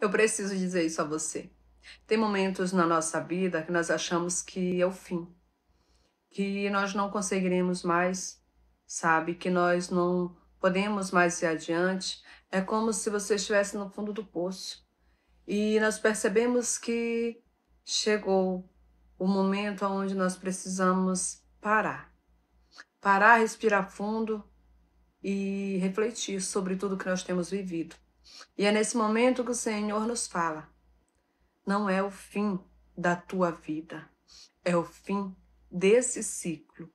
Eu preciso dizer isso a você. Tem momentos na nossa vida que nós achamos que é o fim, que nós não conseguiremos mais, sabe? Que nós não podemos mais ir adiante. É como se você estivesse no fundo do poço. E nós percebemos que chegou o momento onde nós precisamos parar. Parar, respirar fundo e refletir sobre tudo que nós temos vivido. E é nesse momento que o Senhor nos fala: não é o fim da tua vida, é o fim desse ciclo.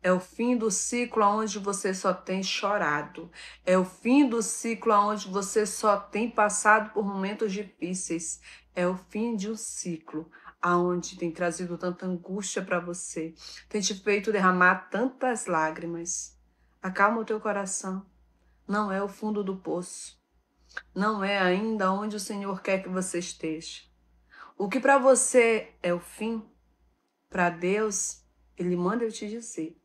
É o fim do ciclo onde você só tem chorado. É o fim do ciclo onde você só tem passado por momentos difíceis. É o fim de um ciclo aonde tem trazido tanta angústia para você, tem te feito derramar tantas lágrimas. Acalma o teu coração. Não é o fundo do poço não é ainda onde o Senhor quer que você esteja. O que para você é o fim, para Deus, Ele manda eu te dizer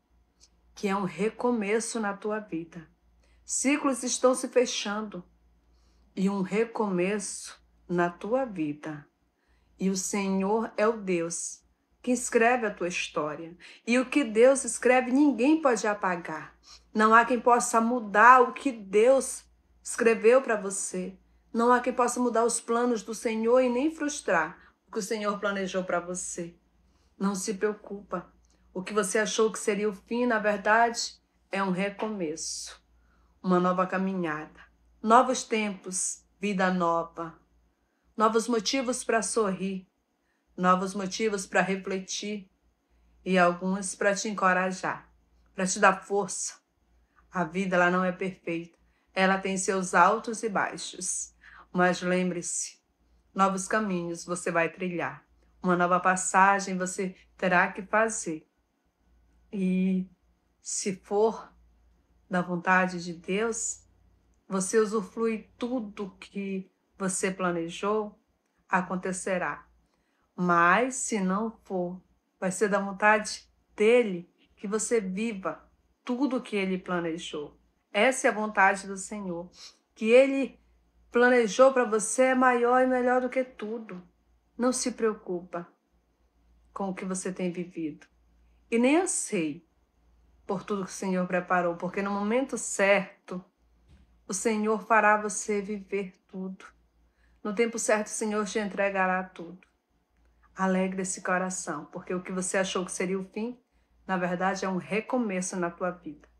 que é um recomeço na tua vida. Ciclos estão se fechando e um recomeço na tua vida. E o Senhor é o Deus que escreve a tua história. E o que Deus escreve, ninguém pode apagar. Não há quem possa mudar o que Deus escreveu para você. Não há quem possa mudar os planos do Senhor e nem frustrar o que o Senhor planejou para você. Não se preocupa. O que você achou que seria o fim, na verdade, é um recomeço, uma nova caminhada, novos tempos, vida nova, novos motivos para sorrir, novos motivos para refletir e alguns para te encorajar, para te dar força. A vida ela não é perfeita ela tem seus altos e baixos. Mas lembre-se, novos caminhos você vai trilhar. Uma nova passagem você terá que fazer. E se for da vontade de Deus, você usufrui tudo que você planejou, acontecerá. Mas se não for, vai ser da vontade dele que você viva tudo que ele planejou. Essa é a vontade do Senhor. Que Ele planejou para você é maior e melhor do que tudo. Não se preocupa com o que você tem vivido. E nem anseie por tudo que o Senhor preparou, porque no momento certo, o Senhor fará você viver tudo. No tempo certo, o Senhor te entregará tudo. Alegre esse coração, porque o que você achou que seria o fim, na verdade, é um recomeço na tua vida.